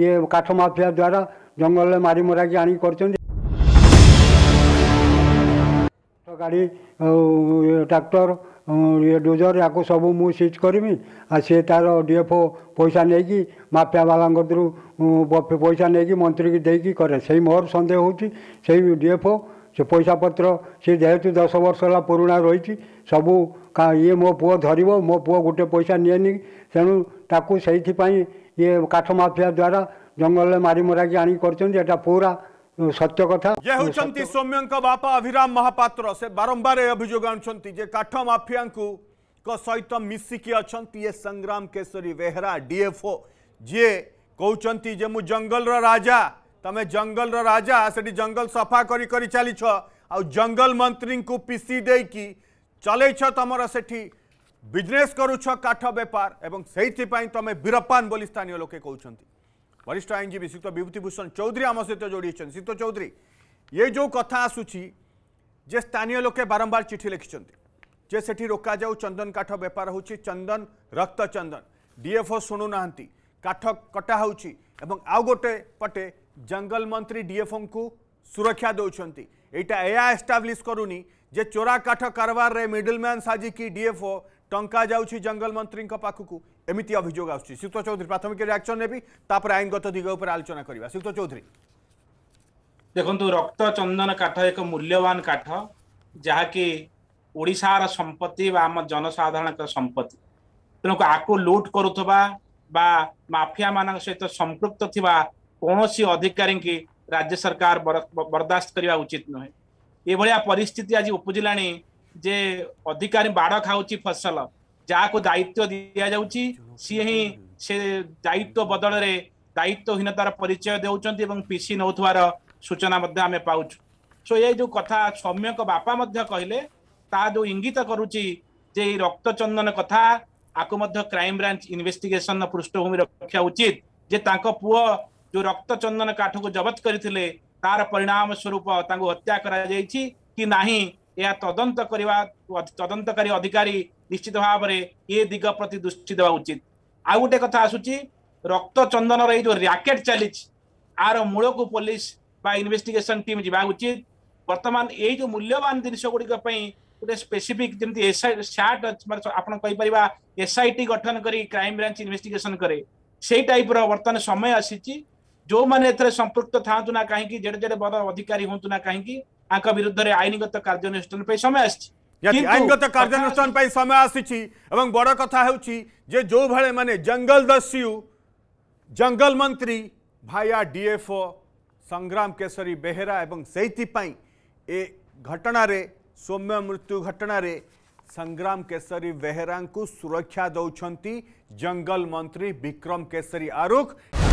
काठो mafia द्वारा गाड़ी मरिमरा tractor dozer या सबै म सिच गरिमि सि तार डिएफओ पैसा माफियावाला पैसा मन्त्रीके म सन्देह हुन्छ डिएफओ पैसापत्री जे दस वर्ष होला पुरना सबै इ म पु धरबि मो पु गोटे पैसा थी पाई ये काठ माफिया द्वारा जंगल मारी मरा कि आनी करछन एटा पूरा सत्य कथा ये हुचंती सौम्यंक बापा अभिराम महापात्र से बारंबार ए अभिजोग आनछंती जे काठ माफिया को क सहित मिसी के अछंती संग्राम केसरी बेहरा डीएफओ जे कहउचंती जे मु जंगल रा राजा तमें जंगल रा राजा सेटी जंगल सफा करी करी चली छ आ जंगल मंत्री को पीसी दे कि चले छ तमरा सेठी बिजनेस करुच काठ बेपार एवं से तुम्हें बीरपान बोली स्थानीय लोके कहते वरिष्ठ आईनजीवी सीत विभूति भूषण चौधरी आम सहित जोड़ सीत चौधरी ये जो कथा जे स्थानीय लोके बारंबार चिठी लिखिं जे से रोका जाऊ चंदन काठ बेपार हो चंदन रक्त चंदन डीएफओ शुणुना काठ कटा एवं आउ गोटे पटे जंगल मंत्री डीएफओ को सुरक्षा दौंटा एया एस्टाब्लीश करूनी जे चोरा काठ कारबारे मिडिलमैन साजिकी डीएफओ ଟଙ୍କା ଯାଉଛି ଜଙ୍ଗଲ ମନ୍ତ୍ରୀଙ୍କ ପାଖକୁ ଏମିତି ଅଭିଯୋଗ ଆସୁଛି ଶିକ୍ତ ଚୌଧୁରୀ ପ୍ରାଥମିକ ରିଆକ୍ସନ୍ ନେବି ତାପରେ ଆଇନଗତ ଦିଗ ଉପରେ ଆଲୋଚନା କରିବା ଶିକ୍ତ ଚୌଧୁରୀ ଦେଖନ୍ତୁ ରକ୍ତ ଚନ୍ଦନ କାଠ ଏକ ମୂଲ୍ୟବାନ କାଠ ଯାହାକି ଓଡ଼ିଶାର ସମ୍ପତ୍ତି ବା ଆମ ଜନସାଧାରଣଙ୍କ ସମ୍ପତ୍ତି ତେଣୁ ଆକୁ ଲୁଟ୍ କରୁଥିବା ବା ମାଫିଆମାନଙ୍କ ସହିତ ସମ୍ପୃକ୍ତ ଥିବା କୌଣସି ଅଧିକାରୀଙ୍କୁ ରାଜ୍ୟ ସରକାର ବରଦାସ୍ତ କରିବା ଉଚିତ ନୁହେଁ ଏଭଳିଆ ପରିସ୍ଥିତି ଆଜି ଉପୁଜିଲାଣି ଯେ ଅଧିକାରୀ ବାଡ଼ ଖାଉଛି ଫସଲ ଯାହାକୁ ଦାୟିତ୍ୱ ଦିଆଯାଉଛି ସିଏ ହିଁ ସେ ଦାୟିତ୍ୱ ବଦଳରେ ଦାୟିତ୍ୱହୀନତାର ପରିଚୟ ଦେଉଛନ୍ତି ଏବଂ ପିସି ନେଉଥିବାର ସୂଚନା ମଧ୍ୟ ଆମେ ପାଉଛୁ ସୋ ଏ ଯେଉଁ କଥା ସୌମ୍ୟଙ୍କ ବାପା ମଧ୍ୟ କହିଲେ ତାହା ଯେଉଁ ଇଙ୍ଗିତ କରୁଛି ଯେ ଏଇ ରକ୍ତଚନ୍ଦନ କଥା ଆକୁ ମଧ୍ୟ କ୍ରାଇମବ୍ରାଞ୍ଚ ଇନଭେଷ୍ଟିଗେସନର ପୃଷ୍ଠଭୂମି ରଖିବା ଉଚିତ ଯେ ତାଙ୍କ ପୁଅ ଯେଉଁ ରକ୍ତଚନ୍ଦନ କାଠକୁ ଜବତ କରିଥିଲେ ତାର ପରିଣାମ ସ୍ୱରୂପ ତାଙ୍କୁ ହତ୍ୟା କରାଯାଇଛି କି ନାହିଁ ଏହା ତଦନ୍ତ କରିବା ତଦନ୍ତକାରୀ ଅଧିକାରୀ ନିଶ୍ଚିତ ଭାବରେ ଏ ଦିଗ ପ୍ରତି ଦୃଷ୍ଟି ଦେବା ଉଚିତ ଆଉ ଗୋଟେ କଥା ଆସୁଛି ରକ୍ତ ଚନ୍ଦନର ଏଇ ଯୋଉ ର୍ୟାକେଟ୍ ଚାଲିଛି ଆର ମୂଳକୁ ପୋଲିସ ବା ଇନଭେଷ୍ଟିଗେସନ ଟିମ୍ ଯିବା ଉଚିତ ବର୍ତ୍ତମାନ ଏଇ ଯୋଉ ମୂଲ୍ୟବାନ ଜିନିଷ ଗୁଡ଼ିକ ପାଇଁ ଗୋଟେ ସ୍ପେସିଫିକ ଯେମିତି ସାଟ୍ ଆପଣ କହିପାରିବା ଏସ୍ଆଇଟି ଗଠନ କରି କ୍ରାଇମବ୍ରାଞ୍ଚ ଇନଭେଷ୍ଟିଗେସନ କରେ ସେଇ ଟାଇପର ବର୍ତ୍ତମାନ ସମୟ ଆସିଛି ଯେଉଁମାନେ ଏଥିରେ ସମ୍ପୃକ୍ତ ଥାଆନ୍ତୁ ନା କାହିଁକି ଯେଡ଼େ ଯେଡ଼େ ବଡ଼ ଅଧିକାରୀ ହୁଅନ୍ତୁ ନା କାହିଁକି ତାଙ୍କ ବିରୁଦ୍ଧରେ ଆଇନଗତ କାର୍ଯ୍ୟାନୁଷ୍ଠାନ ପାଇଁ ସମୟ ଆସିଛି ଆଇନଗତ କାର୍ଯ୍ୟାନୁଷ୍ଠାନ ପାଇଁ ସମୟ ଆସିଛି ଏବଂ ବଡ଼ କଥା ହେଉଛି ଯେ ଯେଉଁଭଳି ମାନେ ଜଙ୍ଗଲ ଦସ୍ୟୁ ଜଙ୍ଗଲ ମନ୍ତ୍ରୀ ଭାୟା ଡିଏଫଓ ସଂଗ୍ରାମ କେଶରୀ ବେହେରା ଏବଂ ସେଇଥିପାଇଁ ଏ ଘଟଣାରେ ସୌମ୍ୟ ମୃତ୍ୟୁ ଘଟଣାରେ ସଂଗ୍ରାମ କେଶରୀ ବେହେରାଙ୍କୁ ସୁରକ୍ଷା ଦେଉଛନ୍ତି ଜଙ୍ଗଲ ମନ୍ତ୍ରୀ ବିକ୍ରମ କେଶରୀ ଆରୁଖ